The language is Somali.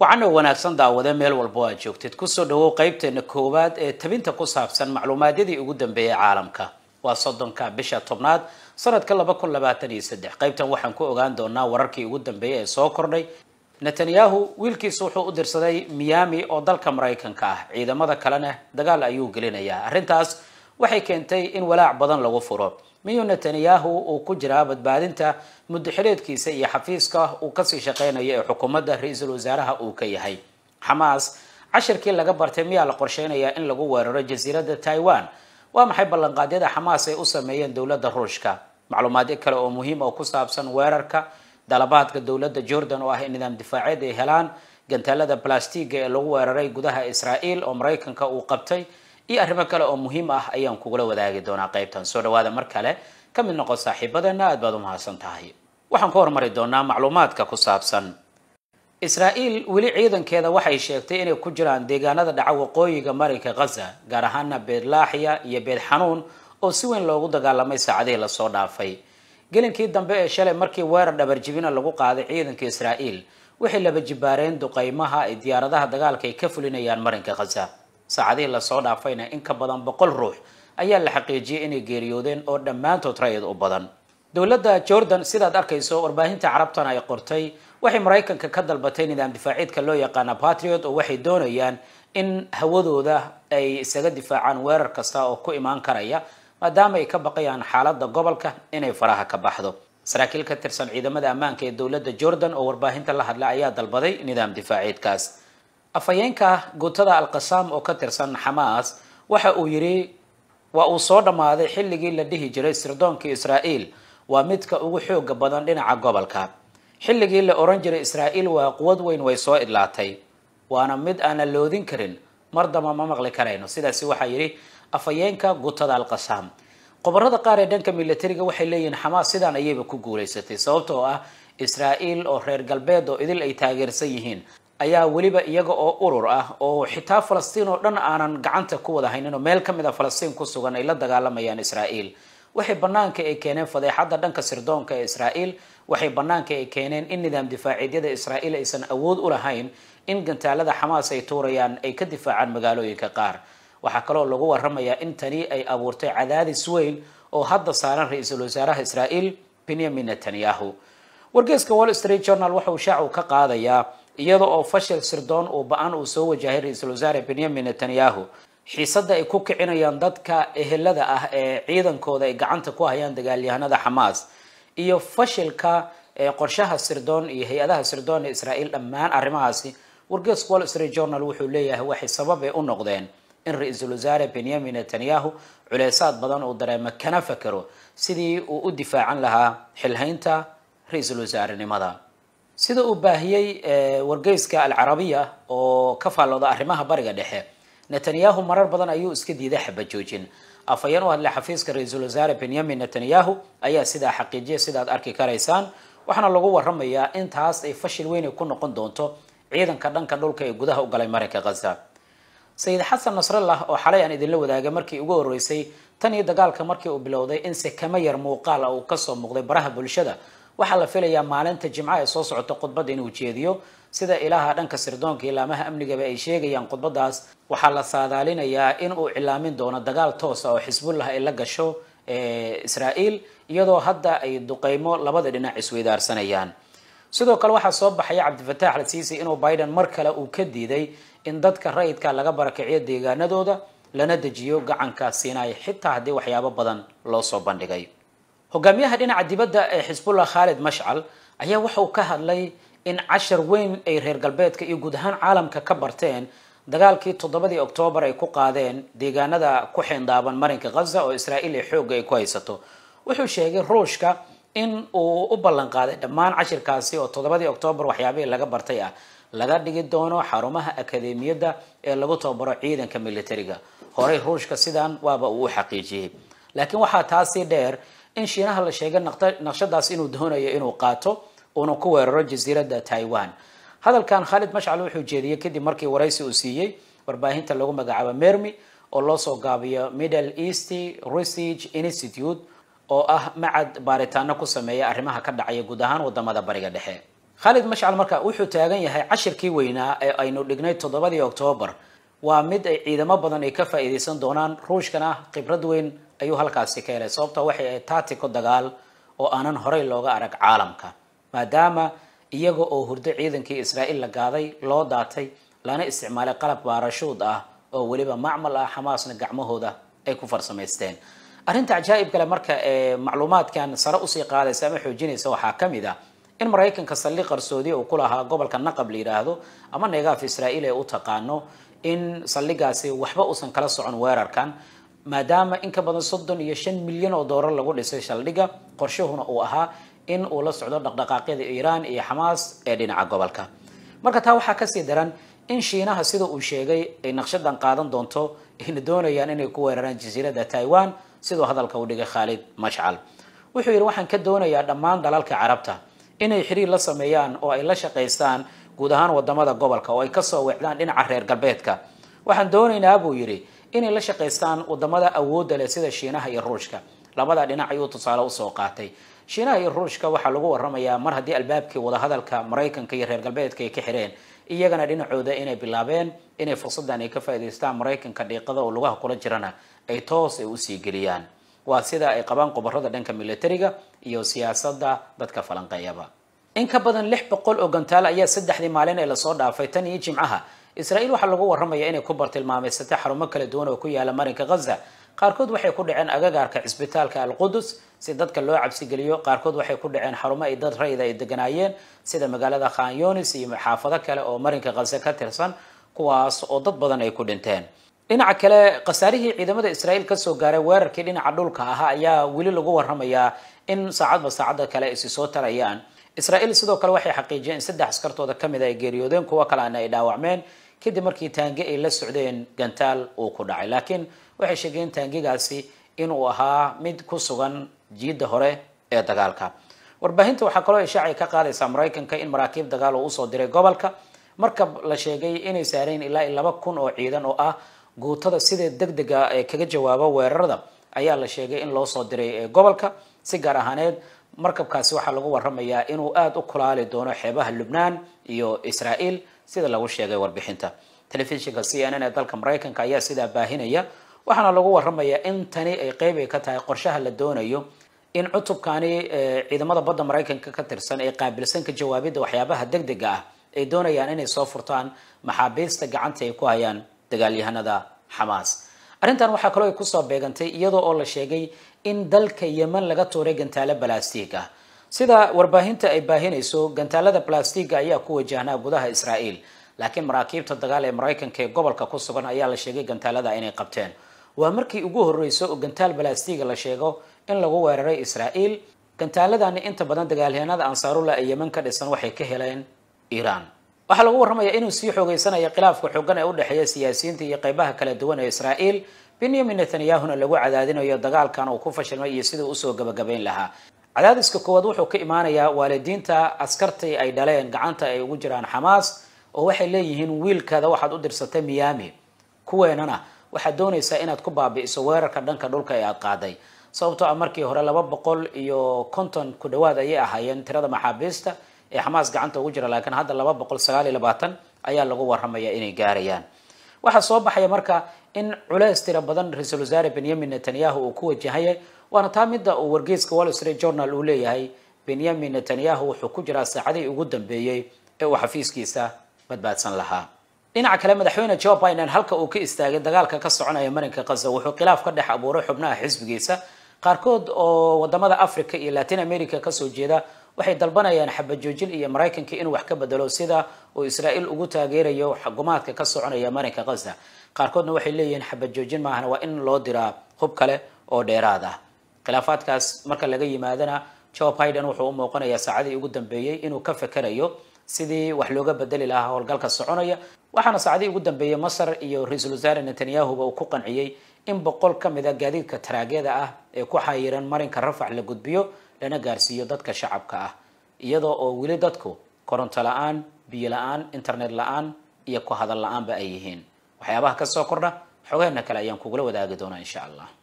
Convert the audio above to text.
wacan wanaagsan daawade meel walbo oo aad joogtid kusoo dhawow qaybteena koowaad ee tabinta ku saabsan macluumaadyadii ugu dambeeyey caalamka waa soddonka bisha tobnaad sanadka laba kun labaatan iyo saddex qaybtan waxaan ku ogaan doonaa wararkii ugu dambeeyey ee soo kordhay netanyahu wiilkiisu wuxuu u dirsaday miami oo dalka maraykanka ah ciidamada kalena dagaal ayuu gelinayaa arrintaas waxay keentay in walaac badan lagu furo miyuu netanyahu uu ku jiraa badbaadinta muddo xidheedkiisa iyo xafiiska uu kasii shaqeynayo ee xukuumadda ra-iisul wasaaraha uu ka yahay xamaas cashirkii laga bartay miyaa la qorsheynayaa in lagu weeraro jasiiradda taiwan waa maxay ballanqaadyada xamaas ay u sameeyeen dowladda ruushka macluumaadyo kale oo muhiim oo ku saabsan weerarka dalabaadka dowladda jordan oo ah in nidaam difaaceed ay helaan gantaalada balastiga ee lagu weeraray gudaha israael oo maraykanka uu qabtay iyo arrimo kale oo muhiim ah ayaan kugula wadaagi doonaa qaybtan soo dhawaada mar kale ka mid noqon saaxiibadeena aad baad u mahadsan tahay waxaan ku hormari doonaa macluumaadka ku saabsan israa'iil weli ciidankeeda waxay sheegtay inay ku jiraan deegaanada dhaca waqooyiga marinka khaza gaar ahaana laaxya iyo beed xanuun oo si weyn loogu dagaalamay saacadihii lasoo dhaafay gelinkii dambe ee shalay markii weerar dhabarjibina lagu qaaday ciidanka israa'iil waxay laba jibaareen duqaymaha ay diyaaradaha dagaalka ay ka fulinayaan marinka khaza saacadihii lasoo dhaafayna in ka badan boqol ruux ayaa la xaqiijiyey inay geeriyoodeen oo dhammaantood rayid u badan dowladda jordan sidaad arkayso warbaahinta carabtan ay qortay waxay maraykanka ka dalbatay nidaam difaaciidka loo yaqaana patriot oo waxay doonayaan in hawadooda ay isaga difaacaan weerar kasta oo ku imaan karaya maadaama ay ka baqayaan xaaladda gobolka inay faraha ka baxdo saraakiil ka tirsan ciidamada ammaanka ee dowladda jordan oo warbaahinta la hadla ayaa dalbaday nidaam difaaciidkaas afhayeenka gutada alqasaam oo ka tirsan xamaas waxa uu yidhi waa uu soo dhammaaday xilligii la dhihi jiray sirdoonka israa'iil waa midka ugu xoogga badan dhinaca gobolka xilligii la odhan jiray israa'iil waa quwad weyn way soo idlaatay waana mid aana loodin karin mar damba ma maqli karayno sidaasi waxaa yidhi afhayeenka gutada alqasaam khubarada qaar ee dhanka milatariga waxay leeyihiin xamaas sidaan ayayba ku guulaysatay sababtoo ah israa'iil oo reer galbeed oo idil ay taageersan yihiin ayaa weliba iyaga oo urur ah oo xitaa falastiin oo dhan aanan gacanta ku wada haynin oo meel ka mid a ah falastiin ku sugan ay la dagaalamayaan israa'iil waxay banaanka ay keeneen fadeexadda dhanka sirdoonka ee israa'iil waxay banaanka ay keeneen in nidaam difaaciidyada israa'iil aysan awood u lahayn in gantaalada xamaas ay tuurayaan ay ka difaacaan magaalooyinka qaar waxaa kaloo lagu waramayaa in tani ay abuurtay cadaadis weyn oo hadda saaran ra-iisul wasaaraha israa'iil benyamin netanyahu wargeyska wall street journal waxa uu shaacu ka qaadayaa iyada oo fashil sirdoon uu ba-an uu soo wajahay ra-iisul wasaare benyamin netanyahu xiisadda ay ku kicinayaan dadka ehelada ah ee ciidankooda ay gacanta ku hayaan dagaalyahanada xamaas iyo fashilka ee qorshaha sirdoon iyo hay-adaha sirdoon ee israa'iil dhammaan arrimahaasi wargees wall street journal wuxuu leeyahay waxay sababay u noqdeen in ra-iisul wasaare benyamin netanyahu culeysaad badan uu dareemo kana fakero sidii uu u difaacan lahaa xilhaynta ra-iisul wasaarenimada sida uu baahiyey eh, wargeyska alcarabiya oo ka faallooda arrimaha bariga dhexe netanyahu marar badan ayuu iska diiday xabajoojin afhayeen u hadlay xafiiska ra-iisul wasaare benyamin netanyahu ayaa sidaa xaqiijiyay sidaad arki karaysaan waxaana lagu waramayaa in taas ay fashil weyne ku noqon doonto ciidanka dhanka dhulka ee gudaha u galay marinka khaza sayid xasan nasrallah oo xalay aan idinla wadaagay markii ugu horreysay tan iyo dagaalka markii uu bilowday in se kama yar muuqaal ah uu kasoo muuqday baraha bulshada waxaa la filayaa maalinta jimca ee soo socota khudbadda inuu jeediyo sida ilaha dhanka sirdoonka ilaamaha amnigaba ay sheegayaan khudbadaas waxaa la saadaalinayaa in uu cilaamin doono dagaal toosa ah oo xisbullah ay la gasho eh, israa'iil iyadoo hadda ay duqeymo labada dhinac isweydaarsanayaan sidoo kale waxaa soo baxaya cabdifataax al-siisi inuu biden mar kale uu ka diiday in dadka rayidka laga barakiciyo deegaanadooda lana dejiyo gacanka siinaay xitaa haddii waxyaabo badan loo soo bandhigay hogaamiyaha dhinaca dibadda ee xisbullah khaalid mashcal ayaa waxa uu ka hadlay in cashar weyn ay reer galbeedka iyo guud ahaan caalamka ka barteen dagaalkii toddobadii oktoobar ay ku qaadeen deegaanada ku xeendaaban marinka khaza oo israa'iil ee xoogga ay ku haysato wuxuu sheegay ruushka in uu u ballan qaaday dhammaan cashirkaasi oo toddobadii oktoobar waxyaabihii laga bartay ah laga dhigi doono xarumaha akademiyadda ee lagu tababaro ciidanka militariga horey ruushka sidan waaba uu u xaqiijiyey laakiin waxaa taasii dheer in shiinaha la sheegay naqshadaas inuu doonayo inuu qaato uuna ku weeraro jasiiradda taiwan hadalkan khaalid mashcal wuxuu jeediyey kadib markii waraysi uu siiyey warbaahinta lagu magacaabo mermi oo loosoo gaabiyo middle east research institute oo ah macad baaritaano ku sameeya arrimaha ka dhacaya guud ahaan wadamada bariga dhexe khaalid mashcal marka wuxuu taagan yahay cashirkii weynaa ee aynu dhignay toddobadii octoobar waa mid ay ciidamo badan ay ka faa'iidaysan doonaan ruushkana khibrad weyn ayuu halkaasi ka helay sababto waxay ahayd taatiko dagaal oo aanan horey looga arag caalamka maadaama iyaga oo hurdo ciidankii israa'iil la gaaday loo daatay lana isticmaalay qalab baarashuud ah oo weliba macmal ah xamaasna gacmahooda ay ku farsamaysteen arrinta cajaa'ib kale marka ee macluumaadkan sare usii qaadaysa ama xoojinaysa waxaa ka mid ah in maraykanka saldhig qarsoodi uu ku lahaa gobolka naqab la yidhaahdo ama neegaaf israa'iil ee u taqaano in saldhigaasi waxba uusan kala socon weerarkan maadaama in ka badan soddon iyo shan milyan oo doolar lagu dhisay shaldhigga qorshahuna uu ahaa in uu la socdo dhaqdhaqaaqyada iiraan iyo xamaas ee dhinaca gobolka marka taa waxaa kasii daran in shiinaha sida uu sheegay ay naqshadan qaadan doonto ayna doonayaan inay ku weeraraan jasiiradda taiwan siduu hadalka u dhigay khaalid mashcal wuxuu yidhi waxaan ka doonayaa dhammaan dalalka carabta inay xiriir la sameeyaan oo ay la shaqaystaan guud ahaan wadamada gobolka oo ay kasoo weecdaan dhinaca reer galbeedka waxaan doonaynaa buu yidhi inay la shaqaystaan wadamada awoodda leh sida shiinaha iyo ruushka labada dhinac ayuu tusaale usoo qaatay shiinaha iyo ruushka waxaa lagu waramayaa mar haddii albaabkii wadahadalka maraykanka iyo reer galbeedka ay ka xireen iyagana dhinacooda inay bilaabeen inay fursadan ay ka faa'idaystaan maraykanka dhiiqada oo lugaha kula jirana ay toos ay usii geliyaan waa sida ay qabaan qobarada dhanka milatariga iyo siyaasadda dadka falanqeeyaba in ka badan lix boqol oo gantaal ayaa saddexdii maalin ee lasoo dhaafay tan iyo jimcaha israa'iil waxaa lagu warramaya inay ku bartilmaameysatay xarumo kala duwan oo ku yaala marinka ghaza qaarkood waxay ku dhaceen agagaarka cisbitaalka alqudus si dadka loo cabsigeliyo qaarkood waxay ku dhaceen xarumo ay dad rayda ay deganaayeen sida magaalada khanyonis iyo xaafado kale oo marinka khaza ka tirsan kuwaas oo dad badan ay ku dhinteen dhinaca kale khasaarihii ciidamada israa'iil kasoo gaaray weerarkii dhinaca dhulka ahaa ayaa weli lagu warramayaa in saacadba saacadda kale isi soo tarayaan israa'iil sidoo kale waxay xaqiijiyeen in saddex askartooda kamid a ay geeriyoodeen kuwo kale ana ay dhaawacmeen kadib markii taange ay la socdeen gantaal uu ku dhacay laakiin waxay sheegeen taangigaasi inuu ahaa mid ku sugan jiidda hore ee dagaalka warbaahinta waxaa kaloo ishaaci ka qaadaysaa maraykanka in maraakiib dagaal uu usoo diray gobolka markab la sheegay inay saareen ilaa iyo laba kun oo ciidan oo ah guutada sida dega ee kaga jawaabo weerarada ayaa la sheegay in loo soo diray gobolka si gaar ahaaneed markabkaasi waxaa lagu waramayaa inuu aada u kulaali doono xeebaha lubnaan iyo israael sida lagu sheegay warbixinta telefishinka c n n ee dalka maraykanka ayaa sidaa baahinaya waxaana lagu waramayaa in tani ay qeybay ka tahay qorshaha la doonayo in cutubkani eh, ciidamada badda maraykanka ka tirsan ay qaabilsan ka jawaabidda waxyaabaha deg dega ah ay doonayaan inay soo furtaan maxaabiista gacanta ay ku hayaan dagaalyahanada xamaas arrintan waxaa kaloo ay kusoo beegantay iyadoo oo la sheegay in dalka yemen laga tuuray gantaalo balaastiig ah sida warbaahinta ay baahinayso gantaalada balastiga ayaa ku wajahnaa gudaha israa'iil laakiin maraakiibta dagaal ee maraykanka ee gobolka ku sugan ayaa la sheegay gantaalada inay qabteen waa markii ugu horreyso oo gantaal balastiga la sheego in lagu weeraray israa'iil gantaaladani inta badan dagaalyahanada ansaarullah ee yeman ka dhisan waxay ka heleen iiraan waxaa lagu warramayaa inuu sii xoogeysanayo khilaafka xoogan ee u dhexeeya siyaasiyiinta iyo qaybaha kala duwan ee israa'iil benyamin netanyahuna lagu cadaadinayo dagaalkan uu ku fashilmay iyo siduu usoo gabagabayn lahaa cadaadiska koowaad wuxuu ka imaanayaa waalidiinta askartii ay dhaleen gacanta ay ugu jiraan xamaas oo waxay leeyihiin wiilkaada waxaad u dirsatay miyaami kuweenana waxaad doonaysaa inaad ku baabi'iso weerarka dhanka dhulka ee aad qaaday sababtoo ah markii hore laba boqol iyo konton ku dhawaad ayay ahaayeen tirada maxaabiista ee xamaas gacanta ugu jira laakiin hadda laba boqol sagaal iyo labaatan ayaa lagu warramaya inay gaarayaan waxaa soo baxaya marka in culeys tiro badan ra-iisul wasaare benyamin netanyahu uu ku wajahaya waana taa midda uu wargeyska wall street journal uu leeyahay benyamin netanyahu wuxuu ku jiraa saacadihii ugu dambeeyey ee uu xafiiskiisa badbaadsan lahaa dhinaca kale madaxweyne jo biden halka uu ka istaagay dagaalka ka soconaya marinka kaza wuxuu khilaaf ka dhex abuuray xubnaha xisbigiisa qaarkood oo wadamada africa iyo latin america kasoo jeeda waxay dalbanayaan xabajoojin iyo maraykanka inuu wax ka bedelo sida uu israa'iil ugu taageerayo xukumaadka ka soconaya marinka kaza qaarkoodna waxay leeyihiin xabajoojin maahana waa in loo diraa hub kale oo dheeraad ah khilaafaadkaas marka laga yimaadana jo biden wuxuu u muuqanayaa saacadii ugu dambeeyey inuu ka fekerayo sidii wax looga bedeli lahaa howlgalka soconaya waxaana saacadii ugu dambeeyey masar iyo ra-iisul wasaare netanyahuba uu ku qanciyey in boqol ka mid a ah gaadiidka taraagyada ah ee ku xayiran marinka rafax la gudbiyo lana gaarsiiyo dadka shacabka ah iyadoo oo weli dadku koronto la-aan biyo la-aan internet la-aan iyo ku hadal la-aanba ay yihiin waxyaabaha ka soo kordha xogaheena kale ayaan kugula wadaagi doonaa insha allah